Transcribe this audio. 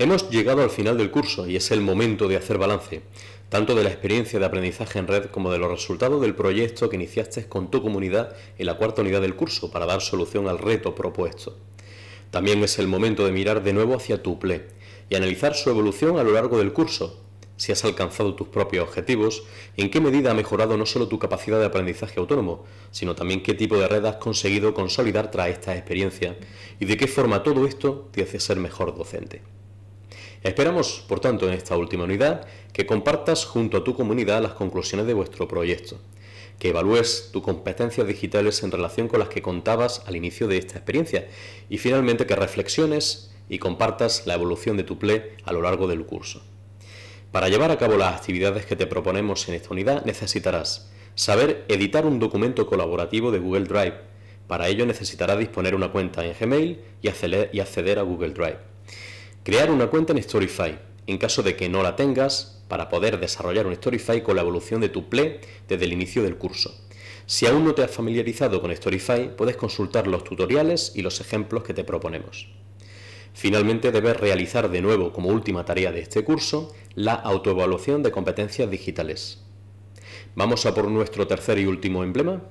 Hemos llegado al final del curso y es el momento de hacer balance, tanto de la experiencia de aprendizaje en red como de los resultados del proyecto que iniciaste con tu comunidad en la cuarta unidad del curso para dar solución al reto propuesto. También es el momento de mirar de nuevo hacia tu PLE y analizar su evolución a lo largo del curso, si has alcanzado tus propios objetivos, en qué medida ha mejorado no solo tu capacidad de aprendizaje autónomo, sino también qué tipo de red has conseguido consolidar tras esta experiencia y de qué forma todo esto te hace ser mejor docente. Esperamos, por tanto, en esta última unidad que compartas junto a tu comunidad las conclusiones de vuestro proyecto, que evalúes tus competencias digitales en relación con las que contabas al inicio de esta experiencia y finalmente que reflexiones y compartas la evolución de tu PLE a lo largo del curso. Para llevar a cabo las actividades que te proponemos en esta unidad necesitarás saber editar un documento colaborativo de Google Drive. Para ello necesitarás disponer una cuenta en Gmail y acceder a Google Drive Crear una cuenta en Storyfy, En caso de que no la tengas, para poder desarrollar un Storyfy con la evolución de tu Play desde el inicio del curso. Si aún no te has familiarizado con Storyfy, puedes consultar los tutoriales y los ejemplos que te proponemos. Finalmente, debes realizar de nuevo como última tarea de este curso la autoevaluación de competencias digitales. Vamos a por nuestro tercer y último emblema.